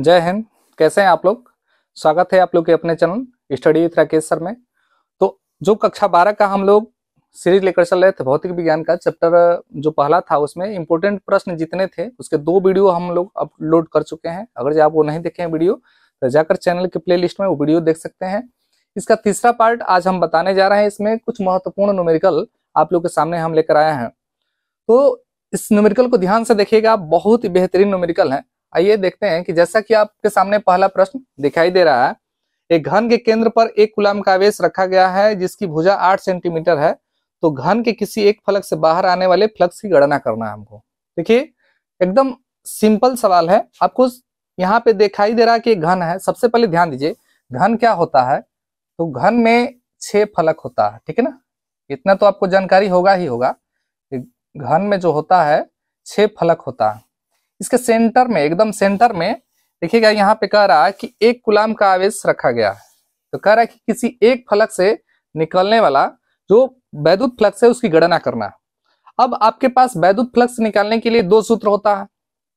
जय हिंद कैसे हैं आप लोग स्वागत है आप लोग के अपने channel study with Rakesh sir में तो जो कक्षा बारह का हम लोग सीरीज लेकर चल रहे थे भौतिक विज्ञान का चैप्टर जो पहला था उसमें इम्पोर्टेंट प्रश्न जितने थे उसके दो वीडियो हम लोग अपलोड कर चुके हैं अगर जो आप वो नहीं देखे हैं वीडियो तो जाकर चैनल के प्ले में वो वीडियो देख सकते हैं इसका तीसरा पार्ट आज हम बताने जा रहे हैं इसमें कुछ महत्वपूर्ण न्यूमेरिकल आप लोग के सामने हम लेकर आए हैं तो इस न्यूमेरिकल को ध्यान से देखिएगा बहुत ही बेहतरीन न्यूमेरिकल है आइए देखते हैं कि जैसा कि आपके सामने पहला प्रश्न दिखाई दे रहा है एक घन के केंद्र पर एक गुलाम का आवेश रखा गया है जिसकी भुजा आठ सेंटीमीटर है तो घन के किसी एक फलक से बाहर आने वाले फ्लक्स की गणना करना है हमको देखिए एकदम सिंपल सवाल है आपको यहाँ पे दिखाई दे रहा है कि घन है सबसे पहले ध्यान दीजिए घन क्या होता है तो घन में छह फलक होता है ठीक है ना इतना तो आपको जानकारी होगा ही होगा घन में जो होता है छह फलक होता है इसके सेंटर में एकदम सेंटर में देखिएगा यहाँ पे कह रहा है कि एक गुलाम का आवेश रखा गया है तो कह रहा है कि किसी एक फलक से निकलने वाला जो वैद्युत फ्लक्स है उसकी गणना करना अब आपके पास वैद्युत फ्लक्स निकालने के लिए दो सूत्र होता है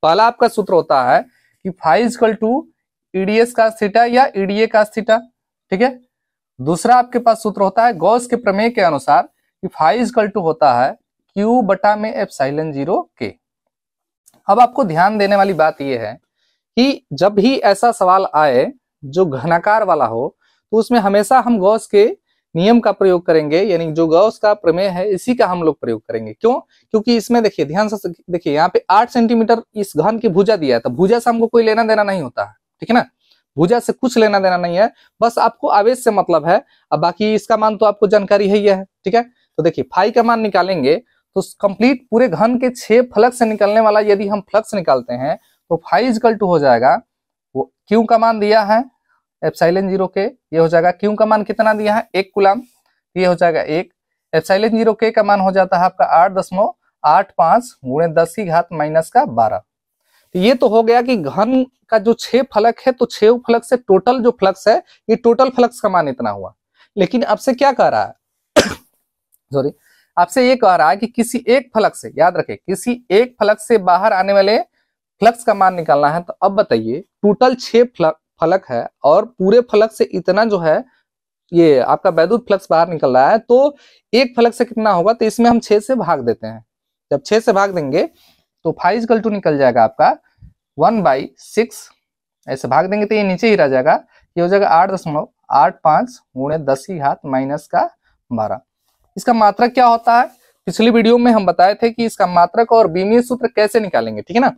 पहला आपका सूत्र होता है कि फाइव इजकल टू ईडीएस का थीटा या ईडीए का थीटा ठीक है दूसरा आपके पास सूत्र होता है गौस के प्रमेय के अनुसार कि फाइव टू होता है क्यू बटा में एफ साइलन जीरो के अब आपको ध्यान देने वाली बात यह है कि जब भी ऐसा सवाल आए जो घनाकार वाला हो तो उसमें हमेशा हम गौस के नियम का प्रयोग करेंगे यानी जो गौस का प्रमेय है इसी का हम लोग प्रयोग करेंगे क्यों क्योंकि इसमें देखिए ध्यान से देखिए यहाँ पे आठ सेंटीमीटर इस घन की भुजा दिया है तो भुजा से हमको कोई लेना देना नहीं होता है ठीक है ना भुजा से कुछ लेना देना नहीं है बस आपको आवेश से मतलब है अब बाकी इसका मान तो आपको जानकारी है ही है ठीक है तो देखिए फाई का मान निकालेंगे तो कंप्लीट पूरे घन के छह फलक से निकलने वाला यदि हम फ्लक्स निकालते हैं तो फाइव इजकल टू हो जाएगा वो क्यू का मान दिया है एप्साइलन जीरो के ये हो जाएगा क्यू का मान कितना दिया है एक गुलाम ये हो जाएगा एक एप्साइलन जीरो के का मान हो जाता है आपका आठ दशमलव आठ पांच गुणे दस की घात माइनस का बारह तो ये तो हो गया कि घन का जो छह फलक है तो छह फलक से टोटल जो फ्लक्स है ये टोटल फ्लक्स का मान इतना हुआ लेकिन अब से क्या कह रहा है सॉरी आपसे ये कह रहा है कि किसी एक फलक से याद रखें किसी एक फलक से बाहर आने वाले फ्लक्स का मान निकालना है तो अब बताइए टोटल छह फलक है और पूरे फलक से इतना जो है ये आपका वैद्युत फ्लक्स बाहर निकल रहा है तो एक फलक से कितना होगा तो इसमें हम छह से भाग देते हैं जब छह से भाग देंगे तो फाइव इजकल टू निकल जाएगा आपका वन बाई सिक्स ऐसे भाग देंगे तो ये नीचे ही रह जाएगा ये हो जाएगा आठ दशमलव आठ पांच गुणे दस ही हाथ माइनस का बारह इसका मात्रक क्या होता है पिछली वीडियो में हम बताए थे कि इसका मात्रक और बीमीय सूत्र कैसे निकालेंगे ठीक है ना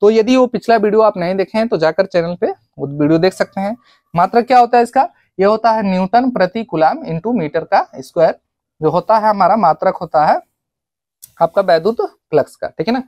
तो यदि वो पिछला वीडियो आप नहीं देखे हैं तो जाकर चैनल पे वो वीडियो देख सकते हैं मात्रक क्या होता है इसका यह होता है न्यूटन प्रति कुलाम इंटू मीटर का स्क्वायर जो होता है हमारा मात्रक होता है आपका वैद्युत फ्लक्स का ठीक है ना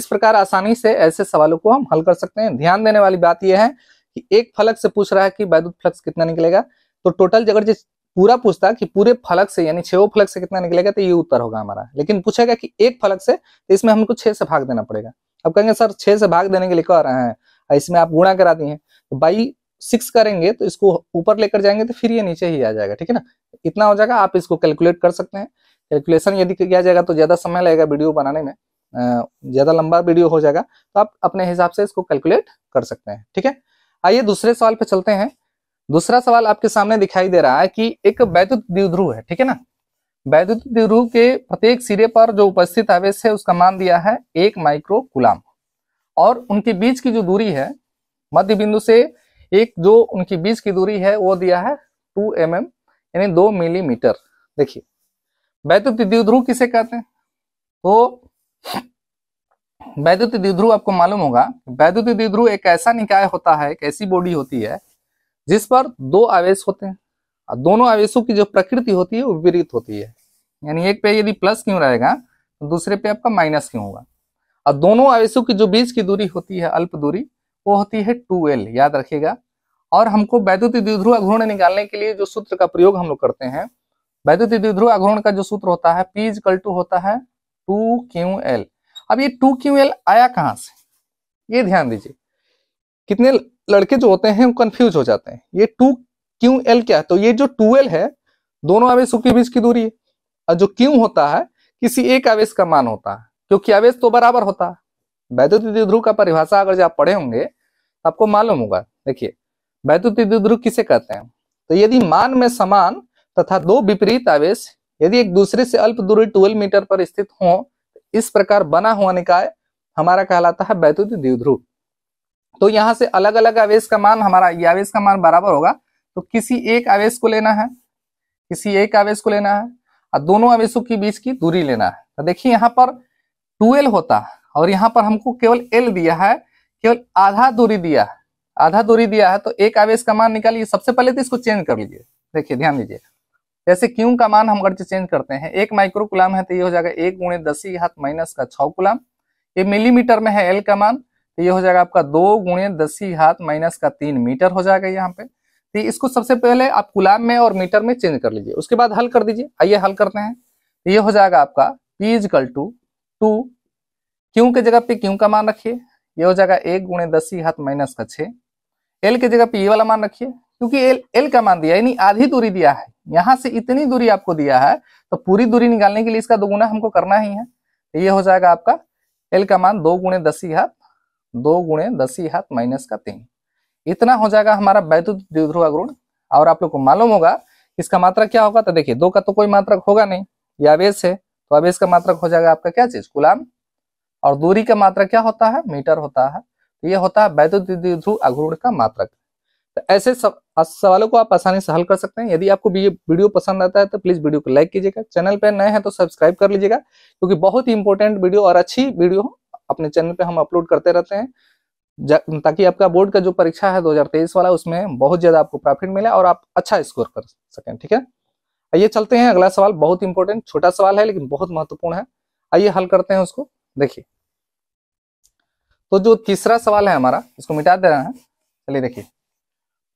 इस प्रकार आसानी से ऐसे सवालों को हम हल कर सकते हैं ध्यान देने वाली बात यह है कि एक फलक से पूछ रहा है कि वैद्युत फ्लक्स कितना निकलेगा तो टोटल जगह पूरा पूछता कि पूरे फलक से यानी छो फलक से कितना निकलेगा तो ये उत्तर होगा हमारा लेकिन पूछेगा कि एक फलक से तो इसमें हमको छह से भाग देना पड़ेगा अब कहेंगे सर छह से भाग देने के लिए कह रहे हैं इसमें आप गुणा करा दिए तो बाई सिक्स करेंगे तो इसको ऊपर लेकर जाएंगे तो फिर ये नीचे ही आ जाएगा ठीक है ना इतना हो जाएगा आप इसको कैलकुलेट कर सकते हैं कैलकुलेशन यदि किया जाएगा तो ज्यादा समय लगेगा वीडियो बनाने में ज्यादा लंबा वीडियो हो जाएगा तो आप अपने हिसाब से इसको कैलकुलेट कर सकते हैं ठीक है आइए दूसरे सवाल पे चलते हैं दूसरा सवाल आपके सामने दिखाई दे रहा है कि एक वैद्युत द्विध्रुव है ठीक है ना वैद्युत द्विध्रुव के प्रत्येक सिरे पर जो उपस्थित आवेश है उसका मान दिया है एक माइक्रो कुलाम और उनके बीच की जो दूरी है मध्य बिंदु से एक जो उनके बीच की दूरी है वो दिया है टू एम एम यानी दो मिलीमीटर देखिए वैद्युत द्विध्रुव किसे कहते हैं तो वैद्युत द्विध्रुव आपको मालूम होगा वैद्युत द्विध्रुव एक ऐसा निकाय होता है एक ऐसी बॉडी होती है जिस पर दो आवेश होते हैं और दोनों आवेशों की जो प्रकृति होती है वो विपरीत होती है यानी एक पे यदि प्लस क्यों रहेगा तो दूसरे पे आपका माइनस क्यों होगा और दोनों आवेशों की जो बीच की दूरी होती है अल्प दूरी वो होती है टू एल याद रखेगा और हमको वैद्युत द्विध्रुव अघूर्ण निकालने के लिए जो सूत्र का प्रयोग हम लोग करते हैं वैद्युत द्विध्रुव अघूर्ण का जो सूत्र होता है पीज कल टू होता है टू क्यू एल अब ये टू क्यू एल आया कहाँ से ये ध्यान दीजिए कितने लड़के जो होते हैं वो कंफ्यूज हो जाते हैं ये टू क्यू एल क्या है तो ये जो टू एल है दोनों आवेशों के बीच की दूरी है और जो क्यू होता है किसी एक आवेश का मान होता है क्योंकि आवेश तो बराबर होता है वैद्युत ध्रुव का परिभाषा अगर आप पढ़े होंगे तो आपको मालूम होगा देखिए वैद्युत ध्रुव किसे कहते हैं तो यदि मान में समान तथा दो विपरीत आवेश यदि एक दूसरे से अल्प दूरी ट्वेल्व मीटर पर स्थित हो तो इस प्रकार बना हुआ निकाय हमारा कहलाता है वैद्युत द्विध्रुव तो यहाँ से अलग अलग आवेश का मान हमारा ये आवेश का मान बराबर होगा तो किसी एक आवेश को लेना है किसी एक आवेश को लेना है और दोनों आवेशों के बीच की दूरी लेना है तो देखिए यहाँ पर टूएल होता और यहाँ पर हमको केवल एल दिया है केवल आधा दूरी दिया है आधा दूरी दिया है तो एक आवेश का मान निकालिए सबसे पहले तो इसको चेंज कर लीजिए देखिए ध्यान दीजिए जैसे क्यू का मान हम अगर चेंज करते हैं एक माइक्रो कुलाम है तो ये हो जाएगा एक गुणे दसी हाथ माइनस का छः कुलाम ये मिलीमीटर में है एल का मान तो ये हो जाएगा आपका दो गुणे दसी हाथ माइनस का तीन मीटर हो जाएगा यहाँ पे तो इसको सबसे पहले आप गुलाम में और मीटर में चेंज कर लीजिए उसके बाद हल कर दीजिए आइए हल करते हैं तो ये हो जाएगा आपका P is equal to two Q के जगह पे क्यू का मान रखिए ये हो जाएगा एक गुणे दसी हाथ माइनस का छे एल के जगह पे ये वाला मान रखिए क्योंकि एल एल का मान दिया यानी आधी दूरी दिया है यहां से इतनी दूरी आपको दिया है तो पूरी दूरी निकालने के लिए इसका दोगुना हमको करना ही है तो ये हो जाएगा आपका एल का मान दो गुणे दसी हाथ दो गुणे दसी हाथ माइनस का तीन इतना हो जाएगा हमारा वैद्युत द्विध्रुव गुण और आप लोग को मालूम होगा इसका मात्रक क्या होगा तो देखिए दो का तो कोई मात्रक होगा नहीं ये आवेश है तो आवेश का मात्रक हो जाएगा आपका क्या चीज गुलाम और दूरी का मात्रक क्या होता है मीटर होता है तो ये होता है वैद्युत द्विध्रुव अघूर्ण का मात्रक तो ऐसे सवालों को आप आसानी से हल कर सकते हैं यदि आपको ये वीडियो पसंद आता है तो प्लीज वीडियो को लाइक कीजिएगा चैनल पर नए हैं तो सब्सक्राइब कर लीजिएगा क्योंकि बहुत ही इंपॉर्टेंट वीडियो और अच्छी वीडियो अपने चैनल पे हम अपलोड करते रहते हैं ताकि आपका बोर्ड का जो परीक्षा है 2023 वाला उसमें बहुत ज्यादा आपको प्रॉफिट मिले और आप अच्छा स्कोर कर सकें ठीक है आइए चलते हैं अगला सवाल बहुत इंपॉर्टेंट छोटा सवाल है लेकिन बहुत महत्वपूर्ण है आइए हल करते हैं उसको देखिए तो जो तीसरा सवाल है हमारा इसको मिटा दे रहा है चलिए देखिए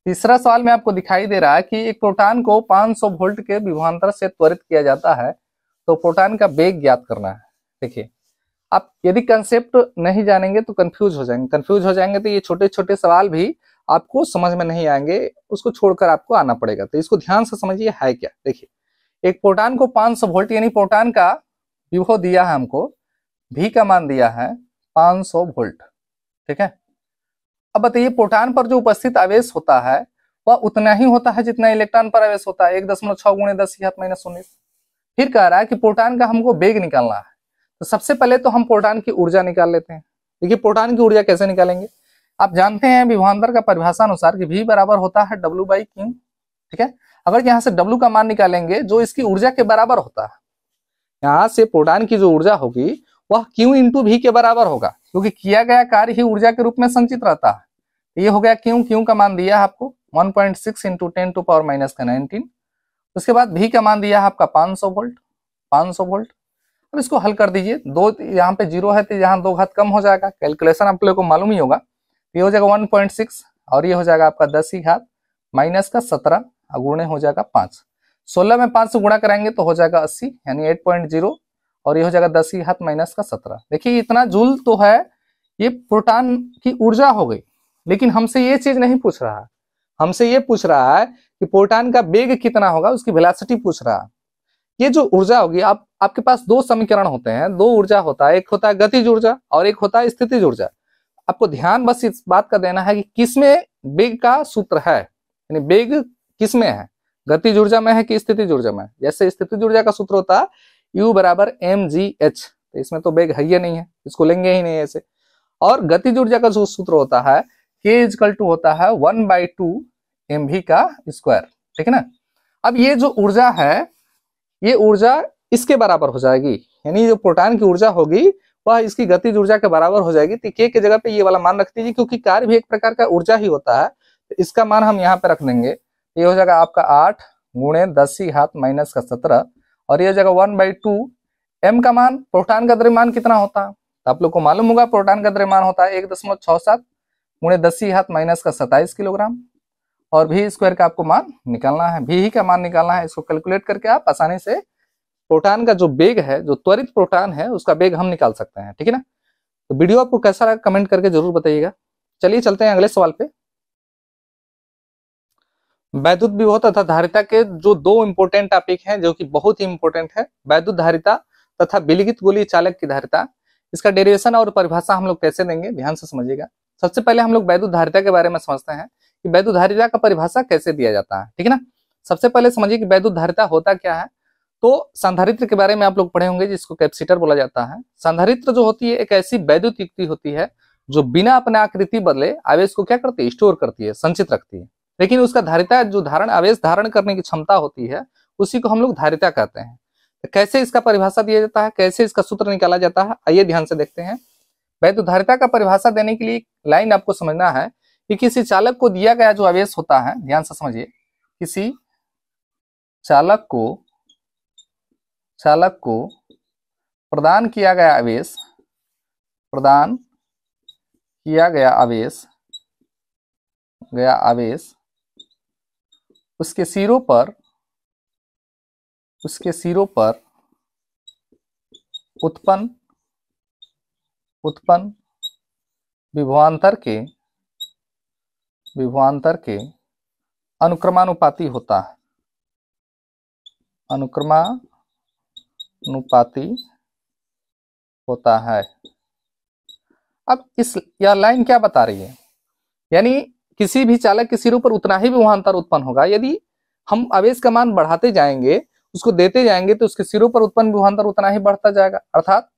तीसरा सवाल में आपको दिखाई दे रहा है कि एक प्रोटान को 500 वोल्ट के विभवांतर से त्वरित किया जाता है तो प्रोटान का वेग ज्ञात करना है देखिए आप यदि कंसेप्ट नहीं जानेंगे तो कंफ्यूज हो जाएंगे कंफ्यूज हो जाएंगे तो ये छोटे छोटे सवाल भी आपको समझ में नहीं आएंगे उसको छोड़कर आपको आना पड़ेगा तो इसको ध्यान से समझिए है क्या देखिए एक प्रोटान को 500 वोल्ट यानी प्रोटान का विभो दिया है हमको भी का मान दिया है 500 वोल्ट ठीक है अब बताइए प्रोटान पर जो उपस्थित आवेश होता है वह उतना ही होता है जितना इलेक्ट्रॉन पर आवेश होता है एक दशमलव छह गुणे दस माइनस उन्नीस फिर कह रहा है कि प्रोटान का हमको बेग निकालना है तो सबसे पहले तो हम प्रोटॉन की ऊर्जा निकाल लेते हैं देखिए प्रोटॉन की ऊर्जा कैसे निकालेंगे आप जानते हैं विभवान्तर का परिभाषा अनुसार कि भी बराबर होता है डब्ल्यू बाई क्यू ठीक है अगर यहाँ से डब्ल्यू का मान निकालेंगे जो इसकी ऊर्जा के बराबर होता है यहाँ से प्रोटॉन की जो ऊर्जा होगी वह क्यू इंटू भी के बराबर होगा क्योंकि किया गया कार्य ही ऊर्जा के रूप में संचित रहता है तो ये हो गया क्यों क्यू का मान दिया आपको 1.6 point six into ten to power minus का 19 उसके बाद भी का मान दिया आपका 500 वोल्ट 500 वोल्ट अब इसको हल कर दीजिए दो यहाँ पे जीरो है तो यहाँ दो घात कम हो जाएगा कैलकुलेशन आप लोग को मालूम ही होगा ये हो जाएगा वन पॉइंट सिक्स और ये हो जाएगा आपका दस ही घात माइनस का सत्रह और गुणे हो जाएगा पाँच सोलह में पाँच से गुणा कराएंगे तो हो जाएगा अस्सी यानी एट पॉइंट जीरो और ये हो जाएगा दस ही घात माइनस का सत्रह देखिए इतना जूल तो है ये प्रोटान की ऊर्जा हो गई लेकिन हमसे ये चीज नहीं पूछ रहा हमसे ये पूछ रहा है कि प्रोटान का वेग कितना होगा उसकी वेलासिटी पूछ रहा है ये जो ऊर्जा होगी आप आपके पास दो समीकरण होते हैं दो ऊर्जा होता है एक होता है गतिज ऊर्जा और एक होता है स्थिति ऊर्जा आपको ध्यान बस इस बात का देना है कि किसमें बेग का सूत्र है यानी बेग किसमें है गति ऊर्जा में है कि स्थिति ऊर्जा में जैसे स्थिति ऊर्जा का सूत्र होता है यू बराबर एम जी एच तो इसमें तो बेग है ही नहीं है इसको लेंगे ही नहीं ऐसे और गति ऊर्जा का जो सूत्र होता है के इजकल टू होता है वन बाई टू एम भी का स्क्वायर ठीक है ना अब ये जो ऊर्जा है ये ऊर्जा इसके बराबर हो जाएगी यानी जो प्रोटॉन की ऊर्जा होगी वह इसकी गतिज ऊर्जा के बराबर हो जाएगी तो के, के जगह पे ये वाला मान रख दीजिए क्योंकि कार्य भी एक प्रकार का ऊर्जा ही होता है तो इसका मान हम यहाँ पे रख देंगे ये हो जाएगा आपका आठ गुणे दस ही हाथ माइनस का सत्रह और ये हो जाएगा वन बाई टू एम का मान प्रोटान का द्रव्यमान कितना होता है तो आप लोग को मालूम होगा प्रोटान का द्रव्यमान होता है एक दशमलव छह सात गुणे दस ही हाथ माइनस का सत्ताईस किलोग्राम और भी स्क्वायर का आपको मान निकालना है भी ही का मान निकालना है इसको कैलकुलेट करके आप आसानी से प्रोटॉन का जो बेग है जो त्वरित प्रोटॉन है उसका बेग हम निकाल सकते हैं ठीक है ना तो वीडियो आपको कैसा लगा कमेंट करके जरूर बताइएगा चलिए चलते हैं अगले सवाल पे वैद्युत विभव तथा धारिता के जो दो इंपोर्टेंट टॉपिक हैं जो कि बहुत ही इंपोर्टेंट है वैद्युत धारिता तथा विलिखित गोली चालक की धारिता इसका डेरिवेशन और परिभाषा हम लोग कैसे देंगे ध्यान से समझिएगा सबसे पहले हम लोग वैद्युत धारिता के बारे में समझते हैं कि वैद्युत धारिता का परिभाषा कैसे दिया जाता है ठीक है ना सबसे पहले समझिए कि वैद्युत धारिता होता क्या है तो संधारित्र के बारे में आप लोग पढ़े होंगे जिसको कैप्सिटर बोला जाता है संधारित्र जो होती है एक ऐसी वैद्युत युक्ति होती है जो बिना अपने आकृति बदले आवेश को क्या करती है स्टोर करती है संचित रखती है लेकिन उसका धारिता जो धारण आवेश धारण करने की क्षमता होती है उसी को हम लोग धारिता कहते हैं तो कैसे इसका परिभाषा दिया जाता है कैसे इसका सूत्र निकाला जाता है आइए ध्यान से देखते हैं वैद्य धारिता का परिभाषा देने के लिए लाइन आपको समझना है कि किसी चालक को दिया गया जो आवेश होता है ध्यान से समझिए किसी चालक को चालक को प्रदान किया गया आवेश प्रदान किया गया आवेश गया आवेश उसके सिरों पर उसके सिरों पर उत्पन्न उत्पन्न विभवांतर के विभवांतर के अनुक्रमानुपाती होता है अनुक्रमा अनुपाती होता है अब इस यह लाइन क्या बता रही है यानी किसी भी चालक के सिरों पर उतना ही विभवांतर उत्पन्न होगा यदि हम आवेश का मान बढ़ाते जाएंगे उसको देते जाएंगे तो उसके सिरों पर उत्पन्न विभवांतर उतना ही बढ़ता जाएगा अर्थात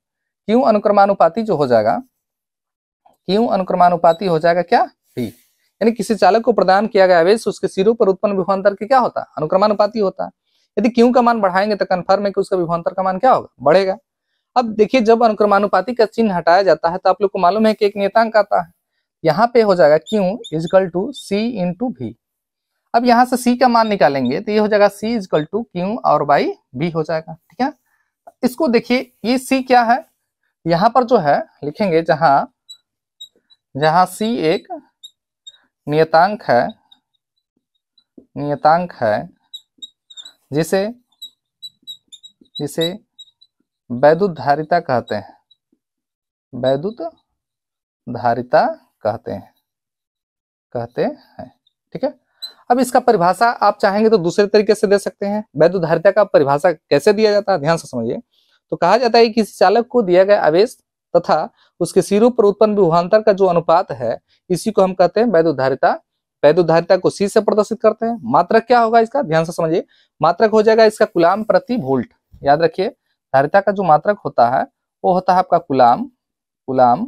क्यों अनुक्रमानुपाती जो हो जाएगा क्यों अनुक्रमानुपाती हो जाएगा क्या पी यानी किसी चालक को प्रदान किया गया आवेश उसके सिरों पर उत्पन्न विभवांतर के क्या होता अनुक्रमानुपाती होता है यदि क्यू का मान बढ़ाएंगे तो कन्फर्म है कि उसका विभवान्तर का मान क्या होगा बढ़ेगा अब देखिए जब अनुक्रमानुपाति का चिन्ह हटाया जाता है तो आप लोग को मालूम है कि एक नियतांक आता है यहाँ पे हो जाएगा Q is equal to C into भी अब यहाँ से सी का मान निकालेंगे तो ये हो जाएगा सी इजकल टू क्यू और बाई बी हो जाएगा ठीक है इसको देखिए ये सी क्या है यहाँ पर जो है लिखेंगे जहां जहां सी एक नियतांक है नियतांक है जिसे जिसे वैद्युत धारिता कहते हैं वैद्युत धारिता कहते हैं कहते हैं ठीक है अब इसका परिभाषा आप चाहेंगे तो दूसरे तरीके से दे सकते हैं वैद्युत धारिता का परिभाषा कैसे दिया जाता है ध्यान से समझिए तो कहा जाता है कि किसी चालक को दिया गया आवेश तथा उसके सिरों पर उत्पन्न विभवान्तर का जो अनुपात है इसी को हम कहते हैं वैद्युत धारिता कैदोधारिता को सी से प्रदर्शित करते हैं मात्रक क्या होगा इसका ध्यान से समझिए मात्रक हो जाएगा इसका कुलाम प्रति वोल्ट याद रखिए धारिता का जो मात्रक होता है वो होता है आपका कुलाम कुलाम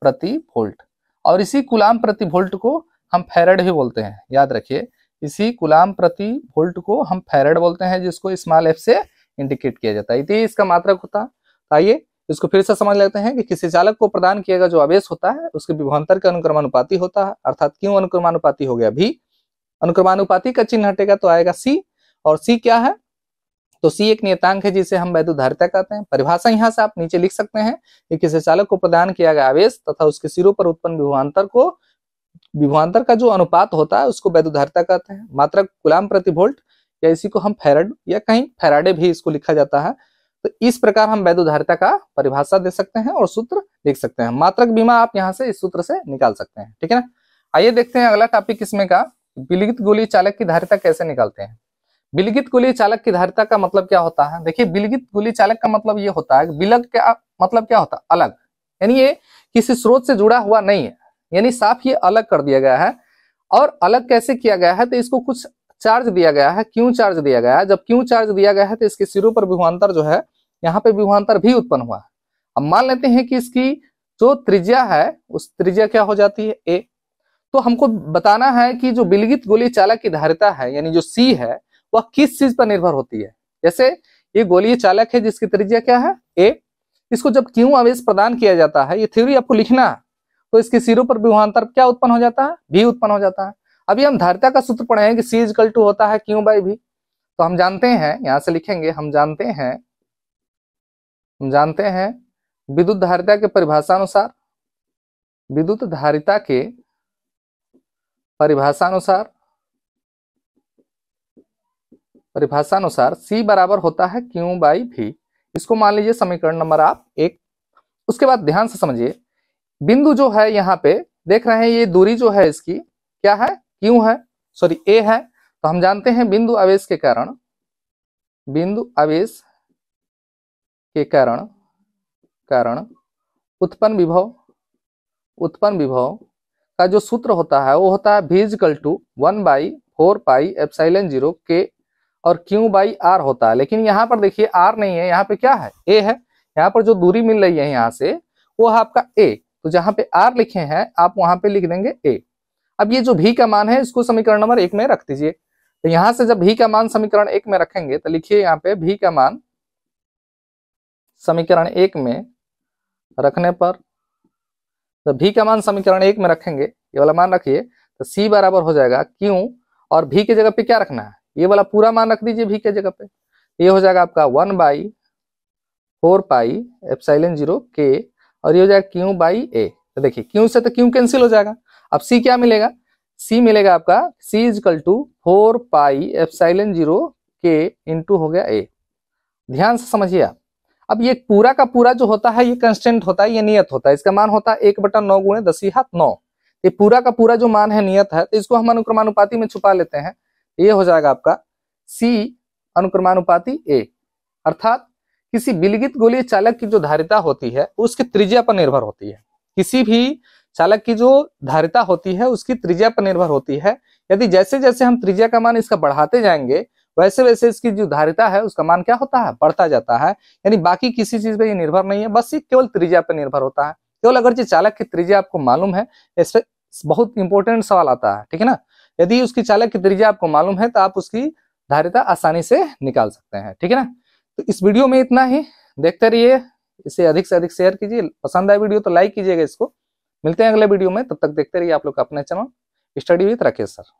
प्रति वोल्ट और इसी कुलाम प्रति वोल्ट को हम फेरड भी बोलते हैं याद रखिए इसी कुलाम प्रति वोल्ट को हम फेरड बोलते हैं जिसको स्मॉल एफ से इंडिकेट किया जाता है इसका मात्रक होता है तो आइए इसको फिर से समझ लेते हैं कि किसी चालक को प्रदान किया गया जो आवेश होता है उसके विभवान्तर के अनुक्रमानुपाती होता है अर्थात क्यों अनुक्रमानुपाती हो गया भी अनुक्रमानुपाती का चिन्ह हटेगा तो आएगा सी और सी क्या है तो सी एक नियतांक है जिसे हम वैधुधारिता कहते हैं परिभाषा यहाँ से आप नीचे लिख सकते हैं कि किसी चालक को प्रदान किया गया आवेश तथा उसके सिरों पर उत्पन्न विभवान्तर को विभवान्तर का जो अनुपात होता है उसको वैधुधारिता कहते हैं मात्र गुलाम प्रति वोल्ट या इसी को हम फेरड या कहीं फेराडे भी इसको लिखा जाता है तो इस प्रकार हम उधारिता का परिभाषा दे सकते हैं और सूत्र लिख सकते हैं मात्रक बीमा आप यहाँ से इस सूत्र से निकाल सकते हैं ठीक है ना आइए देखते हैं अगला टॉपिक इसमें का विलिखित गोली चालक की धारिता कैसे निकालते हैं विलिखित गोली चालक की धारिता का मतलब क्या होता है देखिए विलिखित गोली चालक का मतलब ये होता है विलग का मतलब क्या होता है अलग यानी ये किसी स्रोत से जुड़ा हुआ नहीं है यानी साफ ये अलग कर दिया गया है और अलग कैसे किया गया है तो इसको कुछ चार्ज दिया गया है क्यों चार्ज दिया गया है जब क्यों चार्ज दिया गया है तो इसके सिरों पर विभवान्तर जो है यहाँ पे विभवान्तर भी उत्पन्न हुआ है अब मान लेते हैं कि इसकी जो त्रिज्या है उस त्रिज्या क्या हो जाती है ए तो हमको बताना है कि जो बिलगित गोली चालक की धारिता है यानी जो सी है वह किस चीज पर निर्भर होती है जैसे ये गोली चालक है जिसकी त्रिज्या क्या है ए इसको जब क्यों आवेश प्रदान किया जाता है ये थ्योरी आपको लिखना है तो इसके सिरों पर विभवान्तर क्या उत्पन्न हो जाता है भी उत्पन्न हो जाता है अभी हम धारिता का सूत्र पढ़े हैं कि सी इजकल टू होता है क्यों बाई भी तो हम जानते हैं यहां से लिखेंगे हम जानते हैं हम जानते हैं विद्युत धारिता के परिभाषा अनुसार विद्युत धारिता के परिभाषा अनुसार परिभाषा अनुसार सी बराबर होता है Q बाई भी इसको मान लीजिए समीकरण नंबर आप एक उसके बाद ध्यान से समझिए बिंदु जो है यहाँ पे देख रहे हैं ये दूरी जो है इसकी क्या है क्यों है सॉरी ए है तो हम जानते हैं बिंदु आवेश के कारण बिंदु आवेश के कारण कारण उत्पन्न विभव उत्पन्न विभव का जो सूत्र होता है वो होता है V is equal to one by four pi epsilon zero के और क्यू बाई आर होता है लेकिन यहाँ पर देखिए आर नहीं है यहाँ पे क्या है ए है यहाँ पर जो दूरी मिल रही है यहाँ से वो है आपका ए तो जहां पे आर लिखे हैं आप वहां पे लिख देंगे ए अब ये जो भी का मान है इसको समीकरण नंबर एक में रख दीजिए तो यहां से जब भी का मान समीकरण एक में रखेंगे तो लिखिए यहाँ पे भी का मान समीकरण एक में रखने पर जब भी का मान समीकरण एक में रखेंगे ये वाला मान रखिए तो सी बराबर हो जाएगा क्यू और भी की जगह पे क्या रखना है ये वाला पूरा मान रख दीजिए भी के जगह पे ये हो जाएगा आपका one by four pi F epsilon zero के और ये हो जाएगा क्यू बाई ए तो देखिए क्यू से तो क्यू कैंसिल हो जाएगा अब सी क्या मिलेगा सी मिलेगा आपका C is equal to four pi F silent zero के इंटू हो गया ए ध्यान से समझिए आप अब ये पूरा का पूरा जो होता है ये कंस्टेंट होता है ये नियत होता है इसका मान होता है एक बटा नौ गुणे दस ही हाथ नौ ये पूरा का पूरा जो मान है नियत है तो इसको हम अनुक्रमानुपाती में छुपा लेते हैं ये हो जाएगा आपका सी अनुक्रमानुपाती ए अर्थात किसी विलगित गोलीय चालक की जो धारिता होती है उसके त्रिज्या पर निर्भर होती है किसी भी चालक की जो धारिता होती है उसकी त्रिज्या पर निर्भर होती है यदि जैसे जैसे हम त्रिज्या का मान इसका बढ़ाते जाएंगे वैसे वैसे इसकी जो धारिता है उसका मान क्या होता है बढ़ता जाता है यानी बाकी किसी चीज पर ये निर्भर नहीं है बस ये केवल त्रिज्या पर निर्भर होता है केवल अगर जो चालक की त्रिज्या आपको मालूम है इस पर बहुत इंपॉर्टेंट सवाल आता है ठीक है ना यदि उसकी चालक की त्रिज्या आपको मालूम है तो आप उसकी धारिता आसानी से निकाल सकते हैं ठीक है ना तो इस वीडियो में इतना ही देखते रहिए इसे अधिक से अधिक शेयर कीजिए पसंद आए वीडियो तो लाइक कीजिएगा इसको मिलते हैं अगले वीडियो में तब तक देखते रहिए आप लोग अपना channel study with Rakesh sir